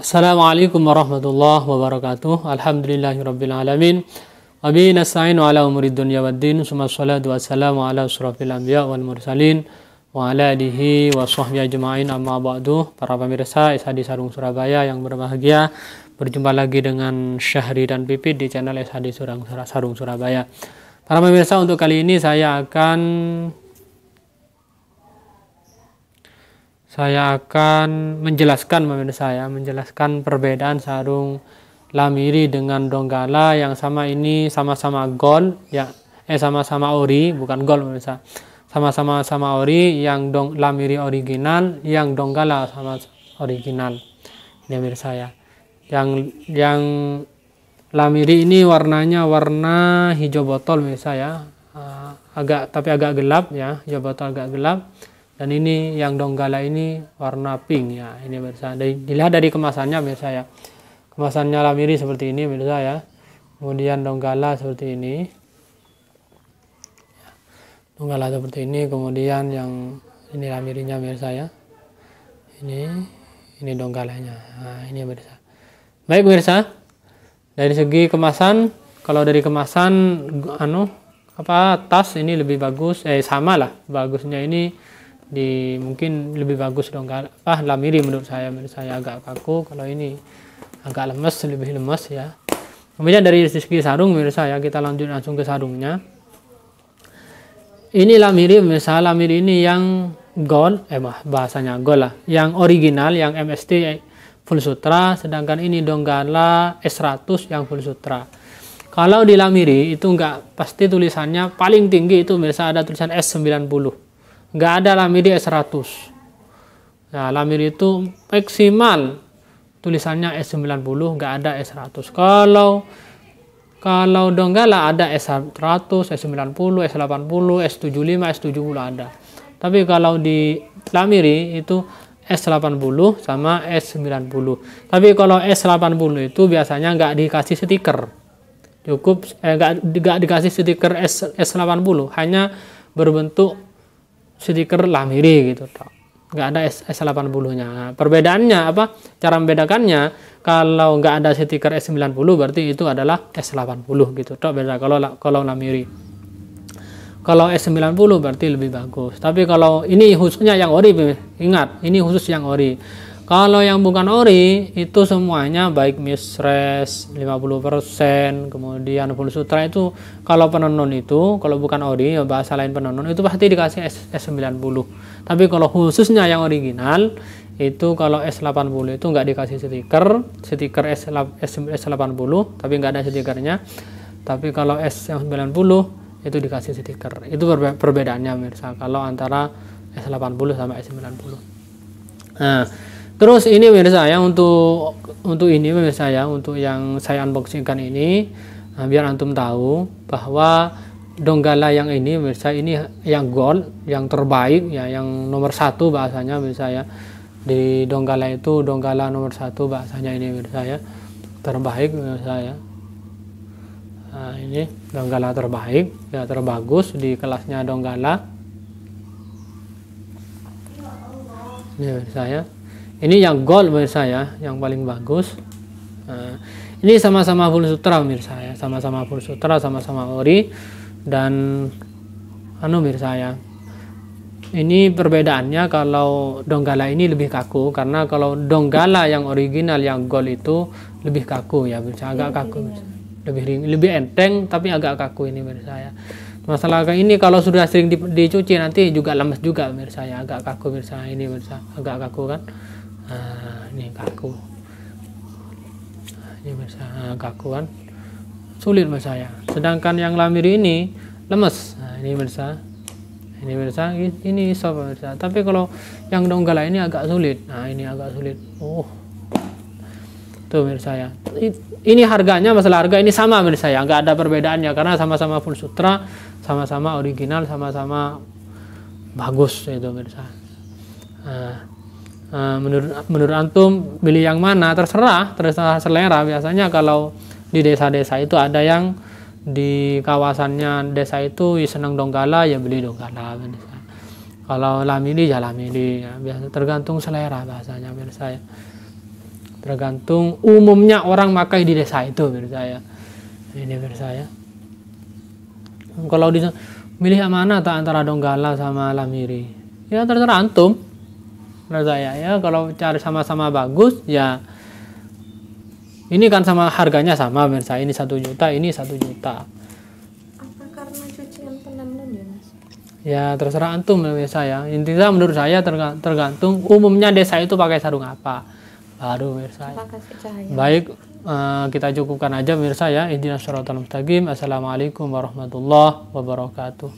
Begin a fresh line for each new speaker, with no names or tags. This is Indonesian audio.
Assalamualaikum warahmatullahi wabarakatuh. Alhamdulillahirrabbilalamin. Wabi wa ala umurid dunya din. Suma salatu wassalamu ala surafil anbiya wal mursalin. Wa ala alihi wa sahbihi ajma'in amma ba'du. Para pemirsa Ishadi Sarung Surabaya yang berbahagia. Berjumpa lagi dengan Syahri dan Pipit di channel Ishadi Sarung Surabaya. Para pemirsa untuk kali ini saya akan saya akan menjelaskan pemirsa saya menjelaskan perbedaan sarung lamiri dengan donggala yang sama ini sama-sama gol ya eh sama-sama ori bukan gold, pemirsa sama-sama sama ori yang dong lamiri original yang donggala sama original ini pemirsa ya yang yang lamiri ini warnanya warna hijau botol pemirsa ya ah, agak tapi agak gelap ya hijau botol agak gelap dan ini yang donggala ini warna pink ya ini mirsa dilihat dari kemasannya mirsa ya kemasannya lamiri seperti ini mirsa ya kemudian donggala seperti ini donggala seperti ini kemudian yang ini lamirinya mirsa ya ini ini donggalanya nah, ini mirsa baik mirsa dari segi kemasan kalau dari kemasan anu apa tas ini lebih bagus eh sama lah bagusnya ini di mungkin lebih bagus dong ah lamiri menurut saya menurut saya agak kaku kalau ini agak lemes lebih lemes ya kemudian dari segi sarung menurut saya kita lanjut langsung ke sarungnya ini lamiri misalnya lamiri ini yang gold eh bahasanya gold lah yang original yang MST eh, full sutra sedangkan ini donggala S100 yang full sutra kalau di lamiri itu enggak pasti tulisannya paling tinggi itu misalnya ada tulisan S90 nggak ada lamiri S100 nah ya, lamiri itu maksimal tulisannya S90 nggak ada S100 kalau kalau Donggala ada S100, S90, S80, S75, S70 ada. Tapi kalau di Lamiri itu S80 sama S90. Tapi kalau S80 itu biasanya nggak dikasih stiker. Cukup eh, nggak, nggak dikasih stiker S, S80, hanya berbentuk stiker lamiri gitu toh nggak ada S80 nya nah, perbedaannya apa cara membedakannya kalau nggak ada stiker S90 berarti itu adalah S80 gitu toh beda kalau kalau lamiri kalau S90 berarti lebih bagus tapi kalau ini khususnya yang ori ingat ini khusus yang ori kalau yang bukan ori itu semuanya baik puluh 50%, kemudian full sutra itu kalau penenun itu kalau bukan ori ya bahasa lain penenun itu pasti dikasih S, sembilan 90 Tapi kalau khususnya yang original itu kalau S80 itu nggak dikasih stiker, stiker S, S, puluh, 80 tapi nggak ada stikernya. Tapi kalau S90 itu dikasih stiker. Itu perbedaannya mirsa kalau antara S80 sama S90. Nah, Terus ini pemirsa ya untuk untuk ini pemirsa ya untuk yang saya unboxingkan ini nah, biar antum tahu bahwa donggala yang ini pemirsa ini yang gold yang terbaik ya yang nomor satu bahasanya pemirsa ya di donggala itu donggala nomor satu bahasanya ini pemirsa ya terbaik pemirsa ya nah, ini donggala terbaik ya terbagus di kelasnya donggala ini pemirsa ya ini yang gold pemirsa ya, yang paling bagus. Nah, ini sama-sama full sutra pemirsa ya, sama-sama full sutra, sama-sama ori dan anu pemirsa ya. Ini perbedaannya kalau donggala ini lebih kaku karena kalau donggala yang original yang gold itu lebih kaku ya pemirsa, agak kaku. Pemirsa. Lebih ring, lebih enteng tapi agak kaku ini pemirsa ya. Masalah ini kalau sudah sering dicuci nanti juga lemes juga pemirsa ya, agak kaku pemirsa ini pemirsa, agak kaku kan nah ini kaku nah, ini ah, kaku kan, sulit buat saya sedangkan yang lamir ini lemes nah, ini bisa ini bisa ini bisa pemirsa tapi kalau yang donggala ini agak sulit nah ini agak sulit oh tuh menurut saya. ini harganya masalah harga ini sama menurut saya, nggak ada perbedaannya karena sama-sama full sutra sama-sama original sama-sama bagus itu saya nah, Eh, menurut menurut antum pilih yang mana terserah terserah selera biasanya kalau di desa-desa itu ada yang di kawasannya desa itu seneng senang donggala ya beli donggala kalau lamili ya lamili ya. biasa tergantung selera bahasanya saya tergantung umumnya orang makai di desa itu saya ini saya kalau di milih mana tak antara donggala sama lamiri ya terserah antum menurut saya ya kalau cari sama-sama bagus ya ini kan sama harganya sama pemirsa ini satu juta ini satu juta apa karena cucian penenun ya mas ya terserah antum ya. menurut saya intinya menurut saya tergantung umumnya desa itu pakai sarung apa baru pemirsa baik uh, kita cukupkan aja mirsa ya intinya syaratul mustaqim assalamualaikum warahmatullahi wabarakatuh